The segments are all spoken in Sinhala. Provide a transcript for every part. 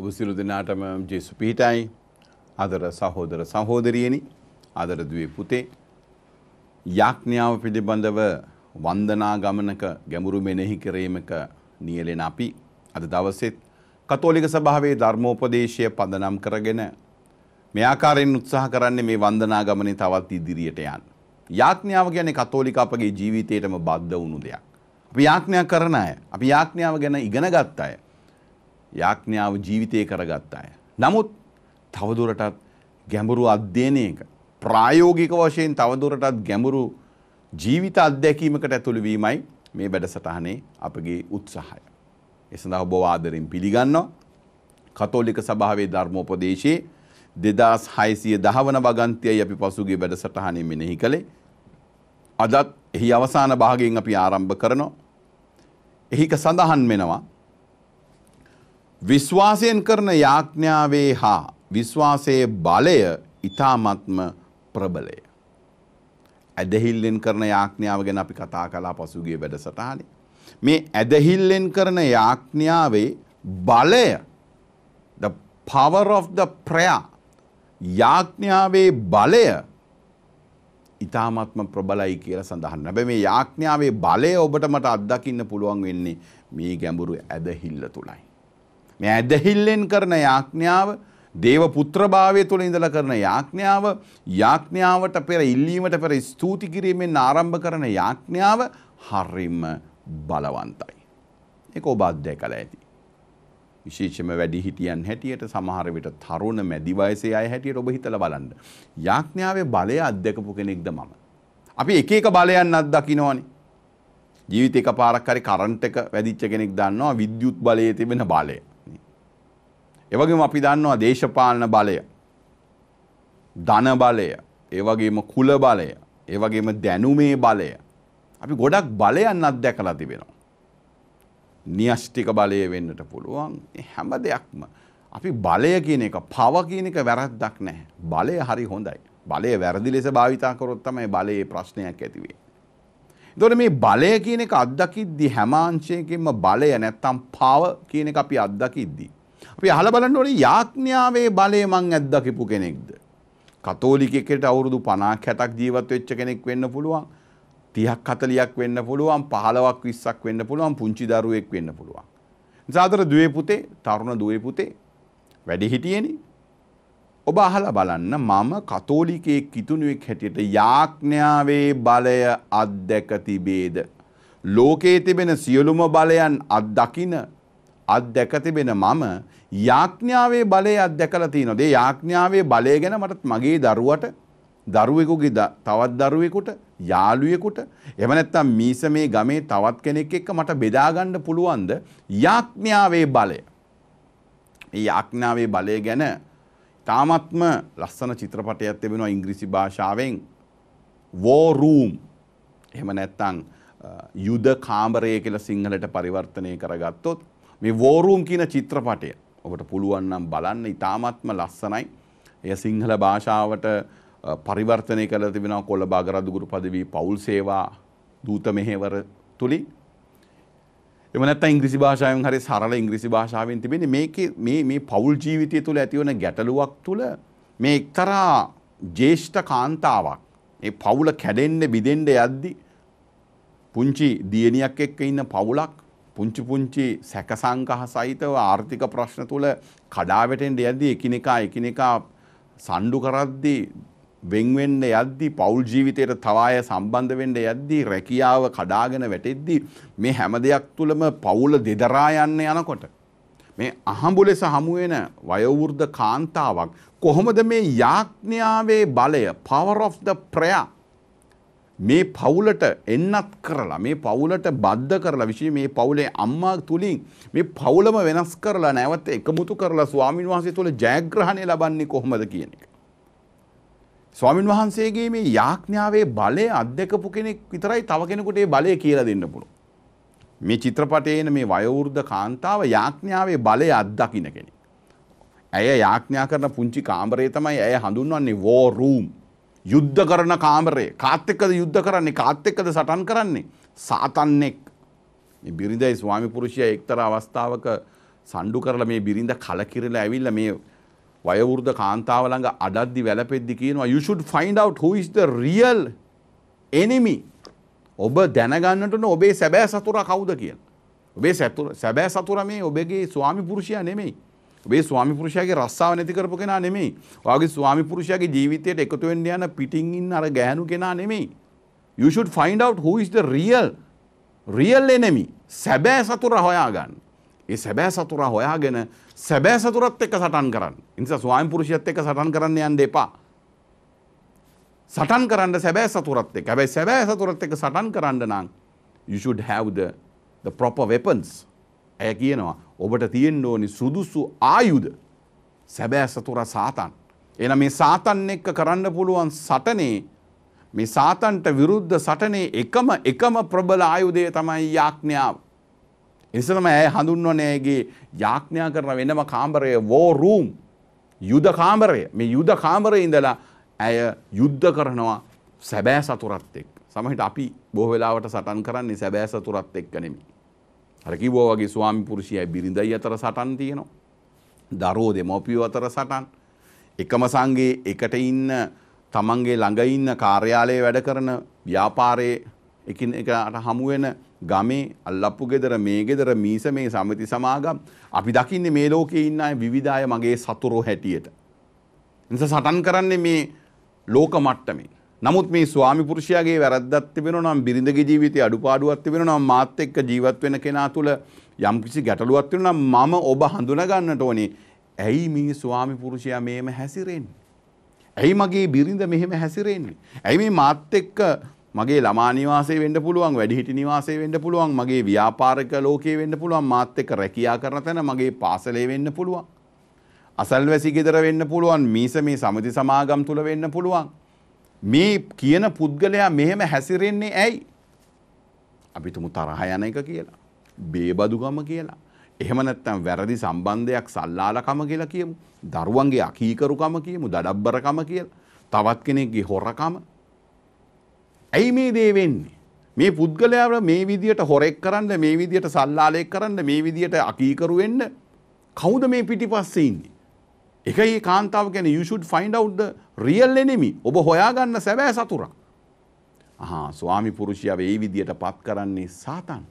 ඔබ සිරු දෙනාටම ජේසු පිහිටයි අදර සහෝදර සහෝදරියනි අදර දුවේ පුතේ යාඥාව පිළිබඳව වන්දනා ගමනක ගැඹුරු මෙනෙහි කිරීමක නියැලෙන අපි අද දවසෙත් කතෝලික සභාවේ ධර්මෝපදේශය පදනම් කරගෙන මේ ආකාරයෙන් උත්සාහ කරන්නේ මේ වන්දනා ගමනේ තවත් ඉදිරියට යන්න. යාඥාව කියන්නේ කතෝලික අපගේ ජීවිතේටම බද්ධ වුණු දෙයක්. අපි යාඥා කරන අය, අපි යාඥාව ගැන ඉගෙන ගත්ත අය, යාඥාව ජීවිතය කරගත් අය. නමුත් තවදුරටත් ගැඹුරු අධ්‍යයනයක ප්‍රායෝගික වශයෙන් තවදුරටත් ගැඹුරු ජීවිත අත්දැකීමකට ඇතුළු වීමයි මේ වැඩසටහනේ අපගේ උත්සාහය. ඒ සඳහා ඔබ ආදරෙන් පිළිගන්නවා. කතෝලික සභාවේ ධර්මෝපදේශයේ 2610 වන වගන්තියයි අපි පසුගිය වැඩසටහනේ මෙනෙහි කළේ. අදත් එහි අවසාන භාගයෙන් අපි ආරම්භ කරනවා. එහික සඳහන් වෙනවා විශ්වාසයෙන් කරන යාඥාවේ හා විශ්වාසයේ බලය ඊ타මත්ම ප්‍රබලය. ඇදහිල්ලෙන් කරන යාඥාව ගැන අපි කතා කළා පසුගිය වැඩසටහනේ. මේ ඇදහිල්ලෙන් කරන යාඥාවේ බලය the power of the prayer යාඥාවේ බලය ඉතාමත්ම ප්‍රබලයි කියලා සඳහන්. හැබැයි මේ යාඥාවේ බලය ඔබට මට අත්දකින්න පුළුවන් වෙන්නේ මේ ගැඹුරු ඇදහිල්ල තුලයි. මේ ඇදහිල්ලෙන් කරන යාඥාව දේව පුත්‍රභාවය තුළ ඉඳලා කරන යාඥාව යාඥාවට පෙර ඉල්ලීමට පෙර ස්තුති කිරීමෙන් ආරම්භ කරන යාඥාව හරිම බලවන්තයි. ඒක ඔබ අධ්‍යය කළ ඇති. විශේෂම වැඩි හිටියන් හැටියට සමහර විට තරුණ මැදි වයසේ අය හැටියට ඔබ හිතලා බලන්න. යාඥාවේ බලය අත්දකපු කෙනෙක්ද මම. අපි එක එක බලයන් අත්දකින්නෝනේ. ජීවිතේ එකපාරක් හරි කරන්ට් එක වැඩිච්ච කෙනෙක් දන්නවා විද්‍යුත් බලයේ තිබෙන බලය. එවගේම අපි දන්නවා දේශපාලන බලය ධන බලය ඒවගේම කුල බලය ඒවගේම දැනුමේ බලය අපි ගොඩක් බලයන් අත්දැකලා තිබෙනවා. න්‍යෂ්ටික බලය වෙන්නට පුළුවන් හැම දෙයක්ම අපි බලය කියන එක පව කියන එක වැරද්දක් නැහැ. බලය හරි හොඳයි. බලය වැරදි ලෙස භාවිතා කරොත් තමයි බලයේ ප්‍රශ්නයක් ඇති වෙන්නේ. එතකොට මේ බලය කියන එක අත්දකිද්දි හැම අංශයකින්ම බලය නැත්තම් පව කියන එක අපි අත්දකිද්දි අපි අහලා බලන්න ඕනේ යාඥාවේ බලය මං අත්දකිපු කෙනෙක්ද? කතෝලිකයෙකුට අවුරුදු 50ක් 60ක් ජීවත් වෙච්ච කෙනෙක් වෙන්න පුළුවන්. 30ක් 40ක් වෙන්න පුළුවන්. 15ක් 20ක් වෙන්න පුළුවන්. පුංචි දරුවෙක් වෙන්න පුළුවන්. සාදර දුවේ පුතේ, තරුණ දුවේ පුතේ වැඩි හිටියේනේ. ඔබ අහලා බලන්න මම කතෝලිකයෙක් කිතුණුවෙක් හැටියට යාඥාවේ බලය අත්දැක තිබේද? ලෝකයේ තිබෙන සියලුම බලයන් අත්දකින අත්දැක තිබෙන මම යාඥාවේ බලය අත්දැකලා තියෙනවා. ඒ යාඥාවේ බලය ගැන මට මගේ දරුවට දරුවෙකුගේ තවත් දරුවෙකුට යාළුවෙකුට එහෙම නැත්නම් මීස මේ ගමේ තවත් කෙනෙක් එක්ක මට බෙදා ගන්න පුළුවන්ද යාඥාවේ බලය. මේ යාඥාවේ බලය ගැන තාමත්ම ලස්සන චිත්‍රපටයක් තිබෙනවා ඉංග්‍රීසි භාෂාවෙන් war room. එහෙම නැත්නම් යුද කාමරය කියලා සිංහලට පරිවර්තනය කරගත්තොත් මේ වෝරූම් කියන චිත්‍රපටය ඔබට පුළුවන් නම් බලන්න ඉතාමත්ම ලස්සනයි. එය සිංහල භාෂාවට පරිවර්තනය කළ තිබෙනවා කොළ බාගරදුගුරු පදවී පවුල් සේවා දූත මෙහෙවර තුළින් එමනත් ඉංග්‍රසි භාෂාවෙන් හරි සරල ඉංග්‍රසි භාෂාවෙන් තිබෙන මේ පවුල් ජීවිතය තුළ ඇතිවන ගැටලුවක් තුළ මේ එක්තරා ජේෂ්ඨ කාන්තාවක් ඒ පවුල කැඩෙන්න බිදෙන්ඩ යද්දි පුංචි දියණියක් එක්ක ඉන්න පවුලක් පුංචි පුංචි සැකසංකහ සහිතව ආර්ථික ප්‍රශ්න තුළ කඩාවැටෙන්ට යද්දී එකිනෙකා එකිනෙකා සණ්ඩු කරද්දී වෙන්වෙන්න යද්දී පවුල් ජීවිතයට තවාය සම්බන්ධ වෙන්න යද්දී රැකියාව කඩාගෙන වැටෙද්දී මේ හැම දෙයක් තුළම පවුල දෙදරා යන්න යනකොට මේ අහඹු ලෙස හමු වෙන වයෝවෘද්ධ කාන්තාවක් කොහොමද මේ යාඥාවේ බලය power of the prayer මේ පවුලට එන්නත් කරලා මේ පවුලට බද්ධ කරලා විශේෂ මේ පවුලේ අම්මා තුලින් මේ පවුලම වෙනස් කරලා නැවත එකමුතු කරලා ස්වාමින් වහන්සේ තුළ ජයග්‍රහණය ලබන්නේ කොහොමද කියන එක. ස්වාමින් වහන්සේගේ මේ යාඥාවේ බලය අධ්‍යක්ෂපු කෙනෙක් විතරයි තව කෙනෙකුට ඒ බලය කියලා දෙන්න පුළුවන්. මේ චිත්‍රපටයේ එන මේ වයෝවෘද්ධ කාන්තාව යාඥාවේ බලය අත්දකින්න කෙනෙක්. ඇය යාඥා කරන පුංචි කාමරය තමයි ඇය හඳුන්වන්නේ war room. යුද්ධ කරන කාමරේ කාත්තෙක්කද යුද්ධ කරන්නේ කාත්තෙක්කද සටන් කරන්නේ සාතන්නෙක් බිරිඳයි ස්වාමි පුරුෂය එක්තර අවස්ථාවක සණ්ඩු කරලා මේ බිරිඳ කලකිරලා ඇවිල්ලා මේ වයවෘද්ධ කාන්තාව ළඟ අඩද්දි වැළපෙද්දි කියනවා you should find out who is the real enemy ඔබ දැනගන්නට ඕන ඔබේ සැබෑ සතුරා කවුද කියලා. ඔබේ සැබෑ සතුරා මේ ඔබගේ ස්වාමි පුරුෂයා නෙමෙයි. ඔබේ ස්වාමි පුරුෂයාගේ රස්සාව නැති කරපු කෙනා නෙමෙයි. ඔයාගේ ස්වාමි පුරුෂයාගේ ජීවිතයට එකතු වෙන්න යන පිටින් ඉන්න අර ගැහණු කෙනා නෙමෙයි. You should find out who is the real real enemy. සැබෑ සතුරා හොයාගන්න. ඒ සැබෑ සතුරා හොයාගෙන සැබෑ සතුරත් එක්ක සටන් කරන්න. ඉනිසා ස්වාමි පුරුෂයත් එක්ක සටන් කරන්න යන්න එපා. සටන් කරන්න සැබෑ සතුරත් එක්ක. හැබැයි සැබෑ සතුරත් එක්ක සටන් කරන්න නම් you should have the the proper weapons. ඇය කියනවා ඔබට තියෙන්න ඕනි සුදුසු ආයුධ සැබෑ සතුර සාතන්. එන මේ සාතන් එක්ක කරන්න පුළුවන් සටනේ මේ සාතන්ට විරුද්ධ සටනේ එකම එකම ප්‍රබල ආයුධය තමයි යාඥාව. එසම ඇය හඳුන්වනයගේ යාඥා කරන වෙනම කාමරය වෝ රූම් යුද කාමරය මේ යුද කාමරය ඉඳලා ඇය යුද්ධ කරනවා සැබෑ සතුරත් එක්. සමහිට අපි බොහවෙලාවට සටන් කරන්නේ සැබෑ සතුරත් එක්ක නෙමේ. අර කිව්වා වගේ ස්වාමි පුරුෂයයි බිරිඳයි අතර සටන් තියෙනවා. දරුවෝ දෙමව්පියෝ අතර සටන්. එකම සංගේ එකට ඉන්න තමන්ගේ ළඟ ඉන්න කාර්යාලයේ වැඩ කරන ව්‍යාපාරයේ එකිනෙකට හමු වෙන ගමේ අල්ලප්පු ගෙදර මේ ගෙදර මීස මේ සමිති සමාගම් අපි දකින්නේ මේ ලෝකයේ ඉන්න අය විවිධ අය මගේ සතුරෝ හැටියට. නිසා සටන් කරන්නේ මේ ලෝක මට්ටමේ. නමුත් මේ ස්වාමි පුරුෂයාගේ වැරද්දක් තිබෙනවා නම් බිරිඳගේ ජීවිතයේ අඩුපාඩුවක් තිබෙනවා නම් මාත් එක්ක ජීවත් වෙන කෙනා තුළ යම්කිසි ගැටලුවක් තිබෙනවා නම් මම ඔබ හඳුනා ගන්නට ඕනේ. ඇයි මේ ස්වාමි පුරුෂයා මෙහෙම හැසිරෙන්නේ? ඇයි මගේ බිරිඳ මෙහෙම හැසිරෙන්නේ? ඇයි මේ මාත් එක්ක මගේ ළමා නිවාසයේ වෙන්න පුළුවන් වැඩිහිටි නිවාසයේ වෙන්න පුළුවන් මගේ ව්‍යාපාරික ලෝකයේ වෙන්න පුළුවන් මාත් එක්ක රැකියා කරන තැන මගේ පාසලේ වෙන්න පුළුවන් අසල්වැසි ගෙදර වෙන්න පුළුවන් මීස මේ සමිති සමාගම් තුල වෙන්න පුළුවන් මේ කියන පුද්ගලයා මෙහෙම හැසිරෙන්නේ ඇයි? අපි තුමු තරහ යන එක කියලා. බේබදුගම කියලා. එහෙම නැත්නම් වැරදි සම්බන්ධයක් සල්ලාලකම කියලා කියමු. දරුවන්ගේ අකීකරුකම කියමු, දඩබ්බරකම කියලා. තවත් කෙනෙක්ගේ හොරකම. ඇයි මේ දේ වෙන්නේ? මේ පුද්ගලයාව මේ විදියට හොරෙක් කරන්න, මේ විදියට සල්ලාලෙක් කරන්න, මේ විදියට අකීකරු වෙන්න කවුද මේ පිටිපස්සේ ඉන්නේ? එක ඒ කාන්තාව ගැන යුෂුඩ් ෆයින්ඩ අවු්ද රියල් එනෙමි ඔබ හොයාගන්න සැබෑ සතුරා. හා ස්වාමි පුරුෂයාව ඒ විදියට පත් කරන්නේ සාතන්.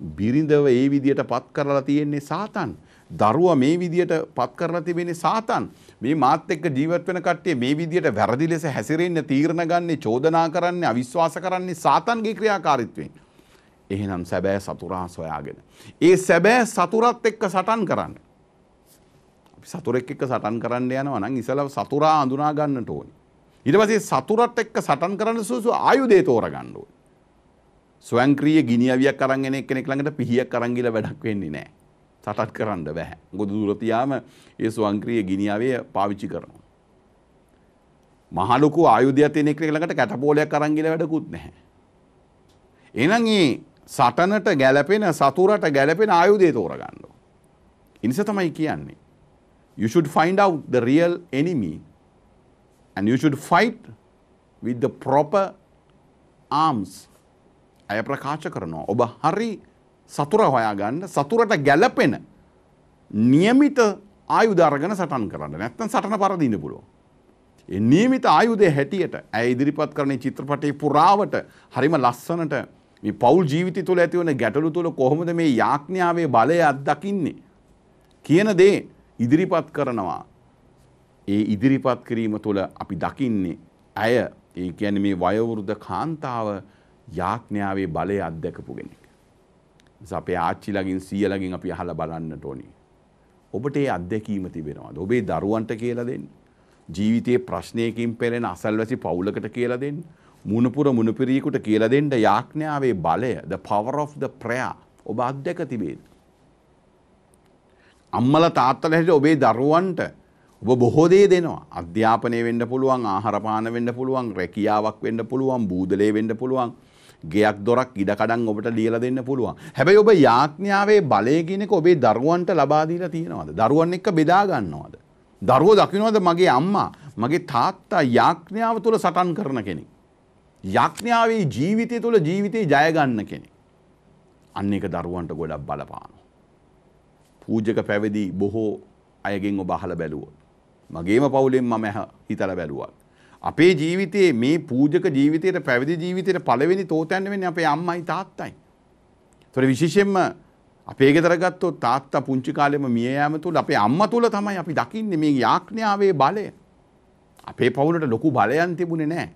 බිරිඳව ඒ විදියට පත් කරලා තියෙන්නේ සාතන්. දරුව මේ විදියට පත් කරලා තිබෙන්නේ සාතන්. මේ මාත් එක්ක ජීවත් වෙන කට්ටිය මේ විදියට වැරදි ලෙස හැසිරෙන්න තීරණ ගන්න චෝදනා කරන්නේ අවිශ්වාස කරන්නේ සාතන්ගේ ක්‍රියාකාරීත්වයෙන්. එහෙනම් සැබෑ සතුරා සොයාගෙන. ඒ සැබෑ සතුරත් එක්ක සටන් කරන්න. සතුරෙක් එක්ක සටන් කරන්න යනවා නම් ඉස්සලා සතුරා අඳුනා ගන්නට ඕනේ. ඊට පස්සේ සතුරත් එක්ක සටන් කරන්න සුසු ආයුධය තෝරගන්න ඕනේ. ස්වයංක්‍රීය ගිනිඅවියක් අරන් එන එක්කෙනෙක් ළඟට පිහියක් අරන් ගිහලා වැඩක් වෙන්නේ නැහැ. සටන් කරන්න බෑ. මොකද දුර තියාම ඒ ස්වයංක්‍රීය ගිනිඅවිය පාවිච්චි කරනවා. මහ ලොකු ආයුධයක් තියෙන එක්කෙනෙක් ළඟට කැටපෝලයක් අරන් ගිහලා වැඩකුත් නැහැ. එහෙනම් මේ සටනට ගැළපෙන සතුරට ගැළපෙන ආයුධය තෝරගන්න ඕනේ. ඉනිස තමයි කියන්නේ. You should find out the real enemy and you should fight with the proper arms. අය ප්‍රකාශ කරනවා. ඔබ හරි සතුර හොයාගන්න සතුරට ගැලපෙන નિયમિત ආයුධ අරගෙන සටන් කරන්න. නැත්නම් සටන පරදින්න පුළුවන්. ඒ નિયમિત ආයුධයේ හැටියට ඇය ඉදිරිපත් කරන චිත්‍රපටයේ පුරාවට හරිම ලස්සනට මේ පෞල් ජීවිතය තුළ ඇතිවන ගැටලු තුළ කොහොමද මේ යාඥාවේ බලය අත්දකින්නේ කියන දේ ඉදිරිපත් කරනවා. ඒ ඉදිරිපත් කිරීම තුළ අපි දකින්නේ ඇය ඒ කියන්නේ මේ වයවෘද්ධ කාන්තාව යාඥාවේ බලය අත්දකපු කෙනෙක්. නිසා අපේ ආච්චිලගින් සීයලගින් අපි අහලා බලන්නට ඕනේ. ඔබට ඒ අත්දැකීම තිබෙනවද? ඔබේ දරුවන්ට කියලා දෙන්න. ජීවිතයේ ප්‍රශ්නයකින් පෙළෙන අසල්වැසි පවුලකට කියලා දෙන්න. මුණපුර මුණපිරියෙකුට කියලා දෙන්න යාඥාවේ බලය, the power of the prayer ඔබ අත්දැක තිබේද? අම්මල තාත්තල හැට ඔබේ දරුවන්ට ඔබ බොහෝ දේ දෙනවා. අධ්‍යාපනය වෙන්න පුළුවන්, ආහාර පාන වෙන්න පුළුවන්, රැකියාවක් වෙන්න පුළුවන්, බූදලේ වෙන්න පුළුවන්. ගෙයක් දොරක් ඉඩකඩම් ඔබට ලියලා දෙන්න පුළුවන්. හැබැයි ඔබ යාඥාවේ බලය කියන එක ඔබේ දරුවන්ට ලබා දීලා තියෙනවද? දරුවන් එක්ක බෙදා ගන්නවද? දරුවෝ දකින්නවද මගේ අම්මා, මගේ තාත්තා යාඥාව තුල සටන් කරන කෙනෙක්. යාඥාවේ ජීවිතය තුල ජීවිතේ ජය ගන්න කෙනෙක්. අන්න ඒක දරුවන්ට ගොඩක් බලපාන. පූජක පැවිදි බොහෝ අයගෙන් ඔබ අහලා බැලුවොත්. මගේම පවුලෙන් මම හිතලා බැලුවා. අපේ ජීවිතයේ මේ පූජක ජීවිතයට පැවිදි ජීවිතයට පළවෙනි තෝතැන්න වෙන්නේ අපේ අම්මයි තාත්තයි. ඒතර විශේෂයෙන්ම අපේ ගෙදර ගත්තොත් තාත්තා පුංචි කාලෙම මිය යාම තුල අපේ අම්මා තුල තමයි අපි දකින්නේ මේ යාඥාවේ බලය. අපේ පවුලට ලොකු බලයන් තිබුණේ නැහැ.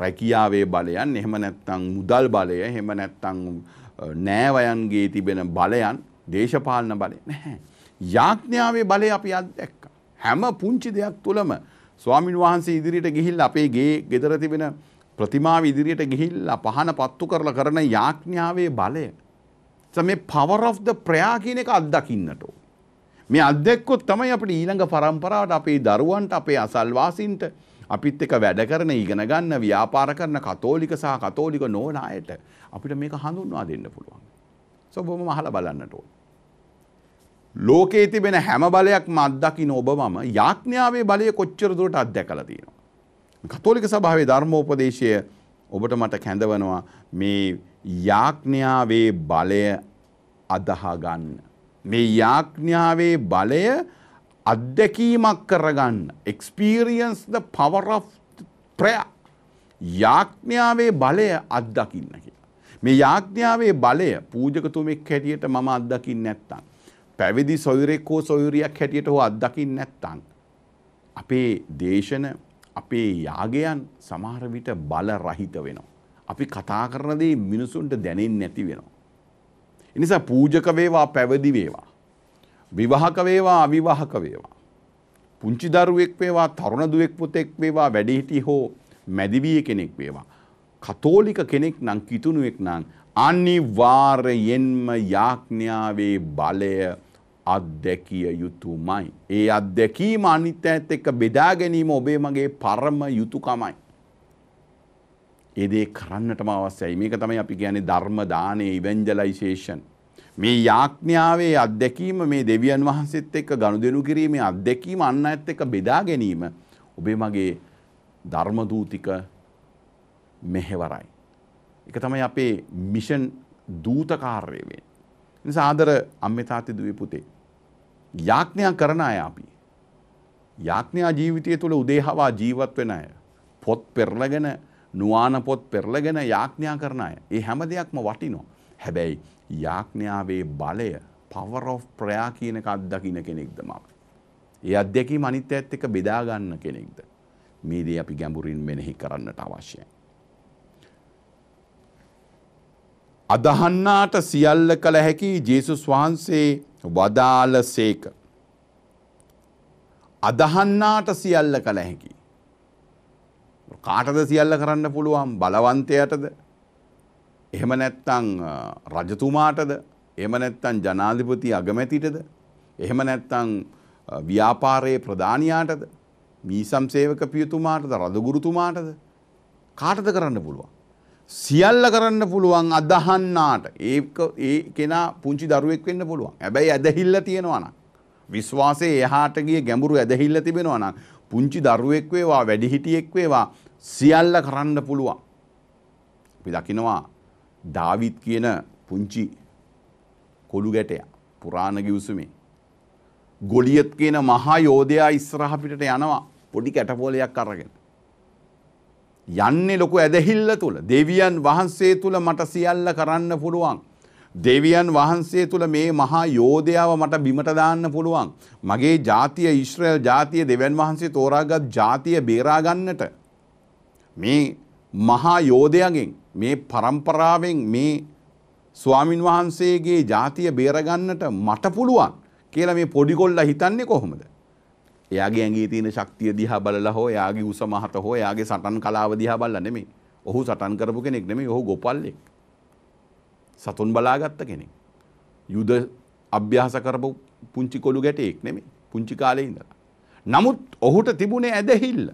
රැකියාවේ බලයන් එහෙම නැත්නම් මුදල් බලය එහෙම නැත්නම් නෑවයන්ගේ තිබෙන බලයන් දේශපාලන බලය නැහැ. යාඥාවේ බලය අපි අත්දැක්කා. හැම පුංචි දෙයක් තුළම ස්වාමින් වහන්සේ ඉදිරියට ගිහිල්ලා අපේ ගේ ගෙදර තිබෙන ප්‍රතිමාව ඉදිරියට ගිහිල්ලා පහන පත්තු කරලා කරන යාඥාවේ බලය. මේ power of the prayer කියන එක අත්දකින්නට මේ අත්දැක්කොත් තමයි අපිට ඊළඟ પરම්පරාවට අපේ දරුවන්ට අපේ අසල්වාසීන්ට අපිත් එක වැඩ කරන ඉගෙන ගන්න ව්‍යාපාර කරන කතෝලික සහ කතෝලික නොවන අයට අපිට මේක හඳුන්වා දෙන්න පුළුවන්. සොබොම මහලා බලන්නට ඕන. ලෝකයේ තිබෙන හැම බලයක් මත්දකින ඔබ මම යාඥාවේ බලය කොච්චර දුරට අත්දැකලා තියෙනවා. කතෝලික සභාවේ ධර්මෝපදේශය ඔබට මට කැඳවනවා මේ යාඥාවේ බලය අදහා ගන්න. මේ යාඥාවේ බලය අත්දැකීමක් කරගන්න. experience the power of prayer. යාඥාවේ බලය අත්දකින්න කියලා. මේ යාඥාවේ බලය පූජකතුමෙක් හැටියට මම අත්දකින්නේ නැත්තම් පැවිදි සොයුරෙක් හෝ සොයුරියක් හැටියට හෝ අත්දකින් නැත්තං. අපේ දේශන අපේ යාගයන් සමහරවිට බල රහිත වෙනවා. අපි කතා කරනදේ මිනිසුන්ට දැනෙන් නැති වෙනවා. එනිසා පූජක වේවා පැවදි වේවා. විවාහක වේවා අවිවාහක වේවා. පුංචි දරුවෙක් වේවා තරුණ දුවෙක් පුතෙක් වේවා වැඩිහිටි හෝ මැදිවිය කෙනෙක් වේවා. කතෝලික කෙනෙක් නම් කිතුණුවෙක් නම් අනිවාර්යෙන්ම යාඥාවේ බලය අත්දැකිය යුතුමයි. ඒ අත්දැකීම අනිත් ඇත් එක්ක බෙදා ගැනීම ඔබේ මගේ පරම යුතුකමයි. ඒදේ කරන්නටම අවස්සයි මේක තමයි අපි කියන්නේ ධර්ම දානය ඉවෙන්ජලයිසේෂන්. මේ යාඥාවේ අත්දැකීම මේ දෙවියන් වහන්සේත් එක්ක ගනුදෙනු කිරීමේ අත්දැකීම අන්න ඇත් එක්ක බෙදා ගැනීම ඔබේ මගේ ධර්ම දූතික මෙහෙවරයි. එක තමයි අපේ මිෂන් දූතකාර්යය වෙන්නේ. නිසා ආදර අම්මේ තාත්තේ දුවේ පුතේ. යාඥා කරන අය අපි. යාඥා ජීවිතය තුළ උදේහවා ජීවත් වෙන අය. පොත් පෙරලගෙන නුවාන පොත් පෙරලගෙන යාඥා කරන අය. ඒ හැම දෙයක්ම වටිනවා. හැබැයි යාඥාවේ බලය power of prayer කියන එක අත්දකින්න කෙනෙක්ද මම. ඒ අත්දැකීම අනිත්‍යයත් එක්ක බෙදා ගන්න කෙනෙක්ද. මේ දේ අපි ගැඹුරින් මෙනෙහි කරන්නට අවශ්‍යයි. අදහන්නාට සියල්ල කළ හැකි ජේසුස් වහන්සේ වදාළ සේක. අදහන්නාට සියල්ල කළ හැකි. කාටද සියල්ල කරන්න පුළුවන් බලවන්තයටද. එහෙම නැත්තං රජතුමාටද එහෙම නැත්තං ජනාධිපති අගමැතිටද. එහෙම නැත්තං ව්‍යාපාරයේ ප්‍රධානයාටද මීසම් සේවක පියතුමාටද රදගුරුතුමාටද කාටද කරන්න පුළුවන්. සියල්ල කරන්න පුළුවන් අදහන්නාට ඒ ඒ කෙනා පුංචි දරුවෙක් වෙන්න පුළුවන්. හැබැයි ඇදහිල්ල තියෙනවා නම් විශ්වාසයේ එහාට ගිය ගැඹුරු ඇදහිල්ල තිබෙනවා නම් පුංචි දරුවෙක් වේවා වැඩිහිටියෙක් වේවා සියල්ල කරන්න පුළුවන්. අපි දකිනවා ඩාවිත් කියන පුංචි කොළු ගැටයා පුරාණ ගිවිසුමේ ගොලියත් කියන මහා යෝධයා ඉස්සරහ පිටට යනවා පොඩි කැටපොලයක් අරගෙන. යන්නේ ලොකු ඇදහිල්ල තුළ දෙවියන් වහන්සේ තුළ මට සියල්ල කරන්න පුළුවන්. දෙවියන් වහන්සේ තුළ මේ මහා යෝධයාව මට බිමට දාන්න පුළුවන්. මගේ ජාතිය ඉශ්‍රයල් ජාතිය දෙවන් වහන්සේ තෝරාගත් ජාතිය බේරාගන්නට. මේ මහා යෝධයගෙන් මේ පරම්පරාවෙන් මේ ස්වාමින් වහන්සේගේ ජාතිය බේරගන්නට මට පුළුවන් කියලා මේ පොඩිගොල්ල හිතන්නේ කොහොමද. එයාගේ ඇගේ තියෙන ශක්තිය දිහා බලලා හෝ එයාගේ උස මහත හෝ එයාගේ සටන් කලාව දිහා බලලා නෙමෙයි. ඔහු සටන් කරපු කෙනෙක් නෙමෙයි. ඔහු ගොපල්ලෙක්. සතුන් බලාගත්ත කෙනෙක්. යුද අභ්‍යාස කරපු පුංචි කොළු ගැටයෙක් නෙමෙයි. පුංචි කාලේ ඉඳලා. නමුත් ඔහුට තිබුණේ ඇදහිල්ල.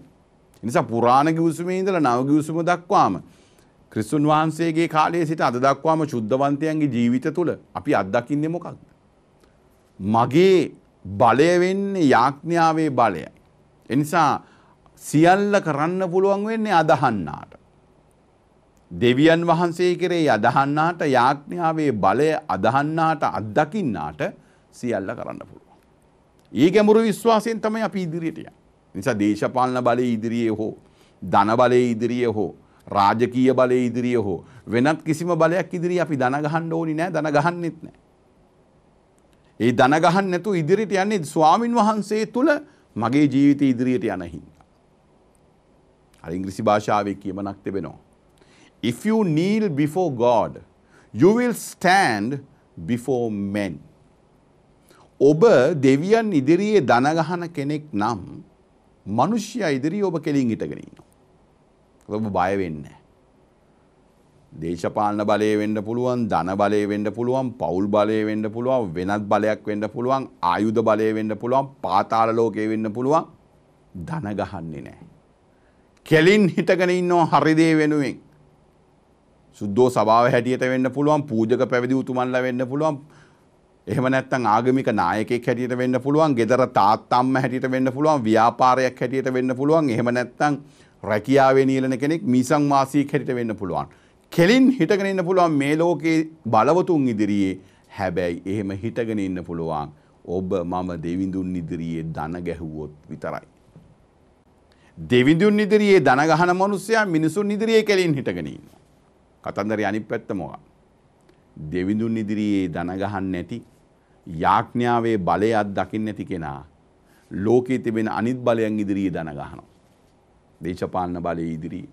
නිසා පුරාණ ගිවිසුමේ ඉඳලා නව ගිවිසුම දක්වාම ක්‍රිස්තුන් වහන්සේගේ කාලයේ සිට අද දක්වාම ශුද්ධවන්තයන්ගේ ජීවිත තුළ අපි අත්දකින්නේ මොකක්ද? මගේ බලය වෙන්නේ යාඥාවේ බලයයි. එනිසා සියල්ල කරන්න පුළුවන් වෙන්නේ අදහන්නාට. දෙවියන් වහන්සේ කෙරේ අදහන්නාට යාඥාවේ බලය අදහන්නාට අත්දකින්නාට සියල්ල කරන්න පුළුවන්. ඒ ගැඹුරු විශ්වාසයෙන් තමයි අපි ඉදිරියට යන්නේ. නිසා දේශපාලන බලය ඉදිරියේ හෝ ධන බලය ඉදිරියේ හෝ රාජකීය බලය ඉදිරියේ හෝ වෙනත් කිසිම බලයක් ඉදිරියේ අපි දන ගහන්න ඕනි නෑ දන ගහන්නෙත් නෑ. ඒ දන ගහන්න නැතුව ඉදිරියට යන්නේ ස්වාමින් වහන්සේ තුල මගේ ජීවිතය ඉදිරියට යන හින්දා. අර ඉංග්‍රීසි භාෂාවේ කියමනක් තිබෙනවා. If you kneel before God, you will stand before men. ඔබ දෙවියන් ඉදිරියේ දන ගහන කෙනෙක් නම් මිනිස්සයා ඉදිරියේ ඔබ කෙලින් හිටගෙන ඉන්නවා. ඔබ බය වෙන්නේ දේශපාලන බලය වෙන්න පුළුවන් ධන බලය වෙන්න පුළුවන් පවුල් බලය වෙන්න පුළුවන් වෙනත් බලයක් වෙන්න පුළුවන් ආයුධ බලය වෙන්න පුළුවන් පාතාල ලෝකේ වෙන්න පුළුවන් ධන ගහන්නේ නැහැ. කෙලින් හිටගෙන ඉන්නෝ හරිදේ වෙනුවෙන්. සුද්ධෝ සභාව හැටියට වෙන්න පුළුවන් පූජක පැවිදි උතුමන්ලා වෙන්න පුළුවන් එහෙම නැත්නම් ආගමික නායකයෙක් හැටියට වෙන්න පුළුවන් ගෙදර තාත්තම්ම හැටියට වෙන්න පුළුවන් ව්‍යාපාරයක් හැටියට වෙන්න පුළුවන් එහෙම නැත්නම් රැකියාවේ නියලන කෙනෙක් මීසන් වාසියෙක් හැටියට වෙන්න පුළුවන්. කෙලින් හිටගෙන ඉන්න පුළුවන් මේ ලෝකේ බලවතුන් ඉදිරියේ හැබැයි එහෙම හිටගෙන ඉන්න පුළුවන් ඔබ මම දෙවිඳුන් ඉදිරියේ දන ගැහුවොත් විතරයි. දෙවිඳුන් ඉදිරියේ දන ගහන මිනිස්සයා මිනිසුන් ඉදිරියේ කෙලින් හිටගෙන ඉන්නවා. කතන්දරේ අනිත් පැත්ත මොකක්ද? දෙවිඳුන් ඉදිරියේ දන ගහන්නේ නැති යාඥාවේ බලය අත්දකින්න නැති කෙනා ලෝකයේ තිබෙන අනිත් බලයන් ඉදිරියේ දන ගහනවා. දේශපාලන බලයේ ඉදිරියේ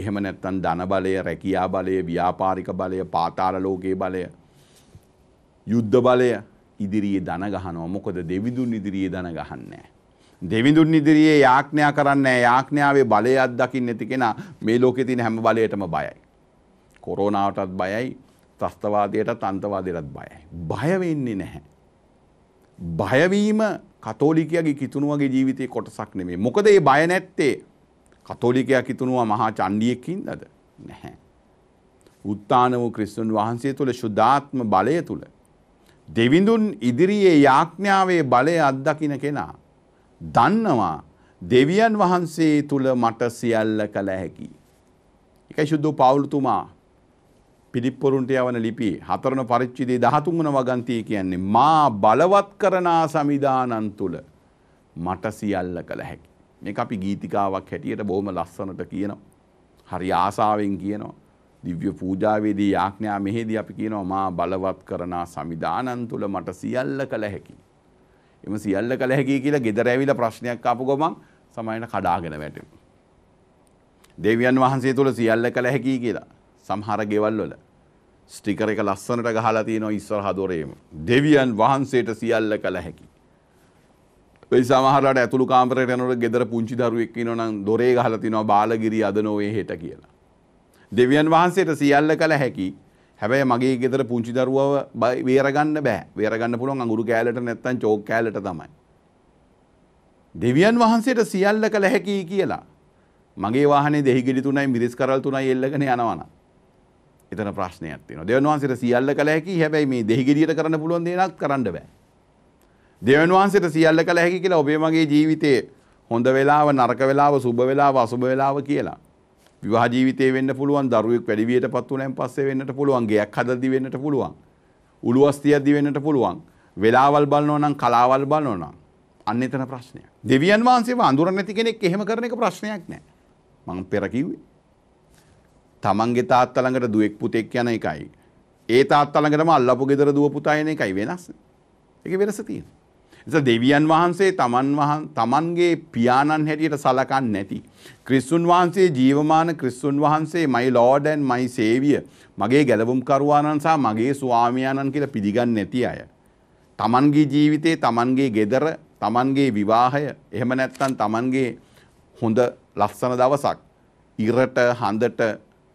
එහෙම නැත්තන් ධන බලය රැකියා බලය ව්‍යාපාරික බලය පාතාල ලෝකයේ බලය යුද්ධ බලය ඉදිරියේ දන ගහනවා මොකද දෙවිඳුන් ඉදිරියේ දන ගහන්නේ දෙවිඳුන් ඉදිරියේ යාඥා කරන්නේ යාඥාවේ බලය අත්දකින්න නැති කෙනා මේ ලෝකේ තියෙන හැම බලයටම බයයි කොරෝනාවටත් බයයි ත්‍රස්තවාදයටත් අන්තවාදයටත් බයයි බය වෙන්නේ නැහැ බයවීම කතෝලිකයාගේ කිතුණු වගේ ජීවිතයේ කොටසක් නෙමෙයි මොකද මේ බය නැත්තේ කතෝලිකයක් හිතුණුවා මහා චණ්ඩියෙක්කින් දද නැහැ. උත්තාන වූ ක්‍රිස්තුන් වහන්සේ තුළ ශුද්ධාත්ම බලය තුළ. දෙවිඳුන් ඉදිරියේ යාඥාවේ බලය අත්දකින කෙනා. දන්නවා දෙවියන් වහන්සේ තුළ මට සියල්ල කළ හැකි. එකයි ශුද්ධ පවුලතුමා පිළිපොරුන්ට යවන ලිපි හතරන පරිච්චිදේ දහතුන්ගන වගන්තය කියන්නේ මා බලවත් කරනා සමිධානන් තුළ මට සියල්ල කළ හැකි. මේක අපි ගීතිකාවක් හැටියට බොහොම ලස්සනට කියනවා. හරි ආසාවෙන් කියනවා. දිව්‍ය පූජාවේදී යාඥා මෙහිදී අපි කියනවා මා බලවත් කරනා සමිදානන් තුල මට සියල්ල කළ හැකි. එම සියල්ල කළ හැකි කියලා ගෙදර ඇවිල්ලා ප්‍රශ්නයක් ආපු ගමන් සමහරවිට කඩාගෙන වැටෙනවා. දෙවියන් වහන්සේ තුල සියල්ල කළ හැකි කියලා සමහර ගෙවල් වල ස්ටිකර එක ලස්සනට ගහලා තියෙනවා ඉස්සරහ දොරේම. දෙවියන් වහන්සේට සියල්ල කළ හැකි. සමහරට ඇතුළු කාමරට යනට ගෙදර පුංචි දරුවෙක් නොනම් දොරේ ගහල තිනවා බාලගිරි අද නොවේ හෙට කියලා. දෙවියන් වහන්සේට සියල්ල කළ හැකි හැබැයි මගේ ගෙදර පුංචි දරුවව වේරගන්න බෑ වේරගන්න පුළුවන් අඟුරු කෑලට නැත්තන් චෝක් කෑලට තමයි. දෙවියන් වහන්සේට සියල්ල කළ හැකි කියලා. මගේ වාහනේ දෙහිගෙඩි තුනයි මිරිස් කරල් තුනයි එල්ලගෙන යනවනම්. එතන ප්‍රශ්නයක් තියෙනවා. දෙවියන් වහන්සේට සියල්ල කළ හැකි හැබැයි මේ දෙහිගෙඩියට කරන්න පුළුවන් දේ නත් කරන්න බෑ. දෙවන් වහන්සේට සියල්ල කළ හැකි කියලා ඔබේ මගේ ජීවිතයේ හොඳ වෙලාව නරක වෙලාව සුබ වෙලාව අසුබ වෙලාව කියලා. විවාහ ජීවිතේ වෙන්න පුළුවන් දරුවෙක් වැඩි වියටපත් වුණාන් පස්සේ වෙන්නට පුළුවන් ගෙයක් හදද්දි වෙන්නට පුළුවන්. උළුවස්තියද්දි වෙන්නට පුළුවන්. වෙලාවල් බලනවා නම් කලාවල් බලනවා නම් අන්න එතන ප්‍රශ්නයක්. දෙවියන් වහන්සේව අඳුරන්නේ නැති කෙනෙක් එහෙම කරන එක ප්‍රශ්නයක් නෑ. මම පෙර කිව්වේ. තමන්ගේ තාත්තා ළඟට දුවෙක් පුතෙක් යන එකයි. ඒ තාත්තා ළඟටම අල්ලපු ගෙදර දුව පුතා එන එකයි වෙනස්. ඒකේ වෙනස තියෙනවා. එස දෙවියන් වහන්සේ තමන්ගේ පියාණන් හැටියට සලකන් නැති. ක්‍රිස්සුන් වහන්සේ ජීවමාන ක්‍රිස්සුන් වහන්සේ මයි ලෝඩැන් මයි සේවිය මගේ ගැලවුම්කරවාණන් සහ මගේ ස්වාමයාණන් කියලා පිළිගන්න නැති අය. තමන්ගේ ජීවිතේ තමන්ගේ ගෙදර තමන්ගේ විවාහය එහෙම නැත්තන් තමන්ගේ හොඳ ලස්සන දවසක්. ඉරට හඳට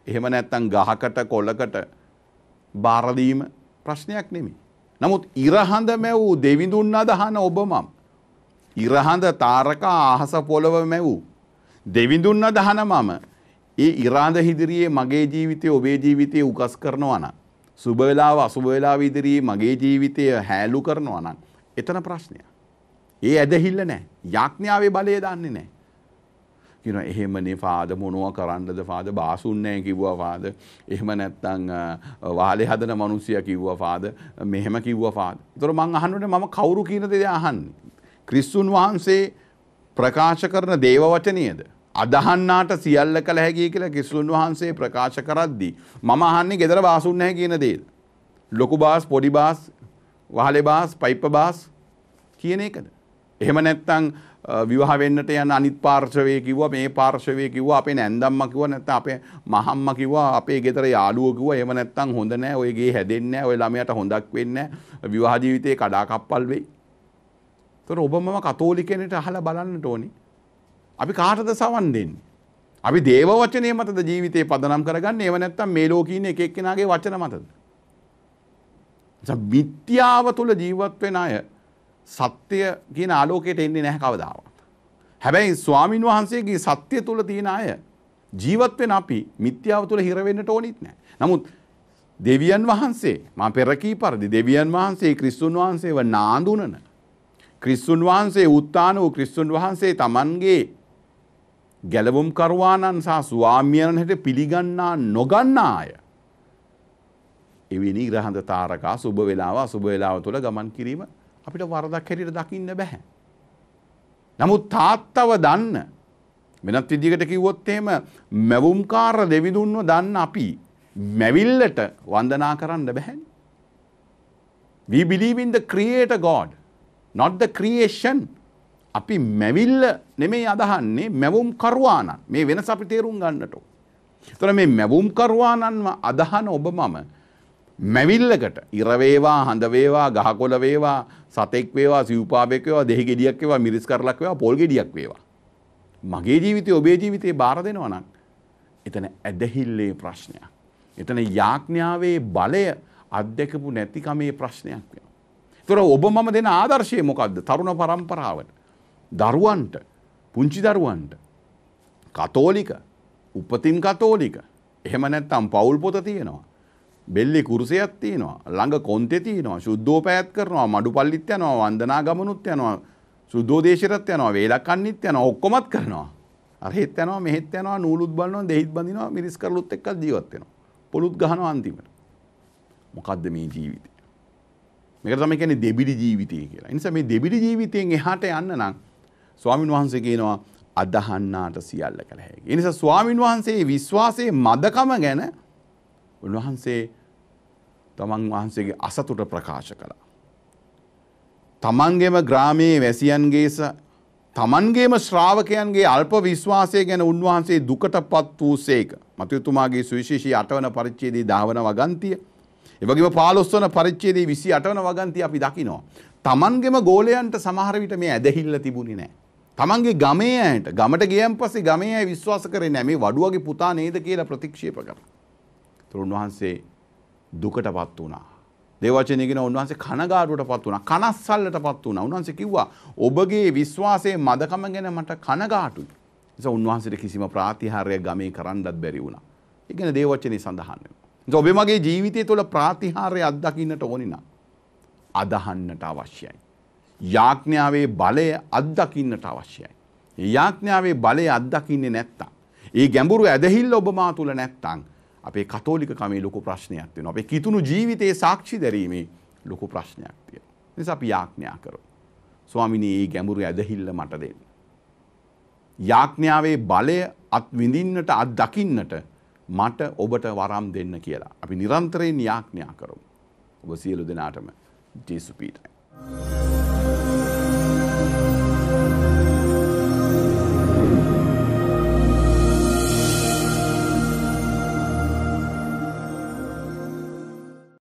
එහෙම නැත්තන් ගහකට කොලකට බාරදීම ප්‍රශ්නයක් නෙමේ. නමුත් ඉරහඳ මැවූ දෙවිඳුන් අදහන ඔබ මම. ඉරහඳ තාරකා ආහස පොළව මැවූ. දෙවිඳුන් අදහන මම. ඒ ඉරාඳ හිදිරියේ මගේ ජීවිතය ඔබේ ජීවිතය උකස් කරනවා නම්. සුබ වෙලාව අසුබ වෙලාව ඉදිරියේ මගේ ජීවිතය හැලු කරනවා නම් එතන ප්‍රශ්නයක්. ඒ ඇදහිල්ල නැහැ. යාඥාවේ බලය දන්නේ නැහැ. කියන එහෙමනේ පාද මොනවා කරන්නද පාද බාසුන්නෑ කිව්වා පාද එහෙම නැත්තං වාලේ හදන මනුස්සය කිව්වා පාද මෙහෙම කිව්වා පාද. තොර මං අහන්නුට මම කවුරු කියන දෙද අහන්නේ. ක්‍රිස්සුන් වහන්සේ ප්‍රකාශ කරන දේව වචනයද. අදහන්නාට සියල්ල කළ හැකි කියලා කිස්සුන් වහන්සේ ප්‍රකාශ කරද්දී. මම අහන්නේ ගෙදර බාසුන් නැහැ කියන දේද. ලොකු බාස් පොඩි බාස් වහලේ බාස් පයිප්ප බාස් කියන එකද. එහෙම නැත්තං විවාහ වෙන්නට යන අනිත් පාර්ශවයේ කිව්වා මේ පාර්ශවයේ කිව්වා අපේ නැන්දම්මා කිව්වා නැත්නම් අපේ මහම්මා කිව්වා අපේ ගෙදර යාළුවෝ කිව්වා එහෙම නැත්නම් හොඳ නෑ ඔය ගේ හැදෙන්නේ නෑ ඔය ළමයාට හොඳක් වෙන්නේ නෑ විවාහ ජීවිතේ කඩාකප්පල් වෙයි. ඒතර ඔබමම කතෝලිකෙනෙට අහලා බලන්නට ඕනේ. අපි කාටද සවන් දෙන්නේ? අපි දේව වචනේ මතද ජීවිතේ පදනම් කරගන්නේ එහෙම නැත්නම් මේ ලෝකේ ඉන්න එක එක්කෙනාගේ වචන මතද? මිත්‍යාව තුල ජීවත් වෙන අය සත්‍යය කියන ආලෝකයට එන්නේ නැහැ කවදාවත්. හැබැයි ස්වාමින් වහන්සේගේ සත්‍ය තුල තියෙන අය ජීවත් වෙන අපි මිත්‍යාව තුල හිර වෙන්නට ඕනෙත් නැහැ. නමුත් දෙවියන් වහන්සේ මම පෙර කී පරිදි දෙවියන් වහන්සේ ක්‍රිස්තුන් වහන්සේව නාඳුනන ක්‍රිස්තුන් වහන්සේ උත්තාන වූ ක්‍රිස්තුන් වහන්සේ Tamanගේ ගැලවුම් කරවානන් සහ ස්වාමියන්ට පිළිගන්නා නොගන්නා අය එවැනි ග්‍රහඳ තාරකා සුබ වේලාව සුබ වේලාව තුළ ගමන් කිරීම අපිට වරදක් හැරිට දකින්න බැහැ. නමුත් තාත්තව දන්න වෙනත් විදිකට කිව්වොත් එහෙම මැවුම්කාර දෙවිදුන්ව දන්න අපි මැවිල්ලට වන්දනා කරන්න බැහැ. We believe in the creator God, not the creation. අපි මැවිල්ල නෙමේ අදහන්නේ මැවුම් කරවානන් මේ වෙනස අපි තේරුම් ගන්නට. තොර මේ මැවුම් කරවානන්ම අදහන ඔබ මම මැවිල්ලකට ඉරවේවා හඳවේවා ගහකොල වේවා සතෙක් වේවා සිව්පාවෙක්වවා දෙහි ගෙඩියක් ඒවා මිරිස් කරලක් වේවා පොල් ගෙඩියක් වේවා. මගේ ජීවිතය ඔබේ ජීවිතේ බාර දෙනවා නම් එතන ඇදහිල්ලේ ප්‍රශ්නයක්. එතන යාඥාවේ බලය අත්දකපු නැතිකමේ ප්‍රශ්නයක් වෙනවා. ඒතර ඔබ මම දෙන ආදර්ශය මොකද්ද? තරුණ පරම්පරාවට. දරුවන්ට පුංචි දරුවන්ට කතෝලික උපතින් කතෝලික එහෙම නැත්නම් පවුල් පොත තියෙනවා බෙල්ලි කුරුසයක් තියෙනවා ළඟ කොන්තේ තියෙනවා සුද්ධෝපෑත් කරනවා මඩු පල්ලිත් යනවා වන්දනා ගමනුත් යනවා සුද්ධෝදේශයටත් යනවා වේලකන්නිත් යනවා ඔක්කොමත් කරනවා අරහෙත් යනවා මෙහෙත් යනවා නූලුත් බලනවා දෙහිත් බඳිනවා මිරිස් කරලුත් එක්ක ජීවත් වෙනවා පොලුත් ගහනවා අන්තිමට මොකද්ද මේ ජීවිතය මේකට තමයි කියන්නේ දෙබිඩි ජීවිතය කියලා. ඒ නිසා මේ දෙබිඩි ජීවිතයෙන් එහාට යන්න නම් ස්වාමින් වහන්සේ කියනවා අදහන්නාට සියල්ල කළ හැකියි. ඒ නිසා ස්වාමින් වහන්සේ විශ්වාසයේ මදකම ගැන උන්වහන්සේ තමන් වහන්සේගේ අසතුට ප්‍රකාශ කළා. තමන්ගේම ග්‍රාමයේ වැසියන්ගේ තමන්ගේම ශ්‍රාවකයන්ගේ අල්ප විශ්වාසය ගැන උන්වහන්සේ දුකට පත් වූ සේක මතයුතුමාගේ සුවිශේෂී අටවන පරිච්චේදී දාවන වගන්තිය. එවගේම පාලොස්වන පරිච්චේදී විසි අටවන වගන්තිය අපි දකිනවා. තමන්ගෙම ගෝලයන්ට සමහරවිට මේ ඇදහිල්ල තිබුණි නෑ. තමන්ගේ ගමේ ඇයට ගමට ගියම් පසේ ගමේ අය විශ්වාස කරේ නැමේ වඩුවගේ පුතා නේද කියලා ප්‍රතික්ෂේප කර. තුරුන් වහන්සේ දුකට පත් වුණා. දේවචනයගෙන උන්වහන්සේ කනගාඩුවට පත් වුණ කනස්සල්ලට පත් වුණ උන්වහන්සේ කිව්වා ඔබගේ විශ්වාසය මදකම ගැන මට කනගාටුයි. එස උන්වහන්සට කිසිම ප්‍රාතිහාරය ගමේ කරන්නත් බැරි වුණ. එකන දේවචනය සඳහන්න. ඔබේ මගේ ජීවිතය තුළ ප්‍රාතිහාරය අත්දකින්නට ඕනින. අදහන්නට අවශ්‍යයි. යාඥාවේ බලය අත්දකින්නට අවශ්‍යයි. යාඥාවේ බලය අත්දකින්නේ නැත්තං. ඒ ගැඹුරු ඇදහිල් ඔබ මා තුළ නැත්තං අපේ කතෝලික කමේ ලොකු ප්‍රශ්නයක් වෙනවා. අපේ කිතුණු ජීවිතයේ සාක්ෂි දැරීමේ ලොකු ප්‍රශ්නයක් තියෙනවා. නිසා අපි යාඥා කරමු. ස්වාමිනේ මේ ගැඹුරු ඇදහිල්ල මට දෙන්න. යාඥාවේ බලය අත් විඳින්නට අත් දකින්නට මට ඔබට වරම් දෙන්න කියලා. අපි නිරන්තරයෙන් යාඥා කරමු. ඔබ සියලු දෙනාටම ජේසු පීටයි. Thank you.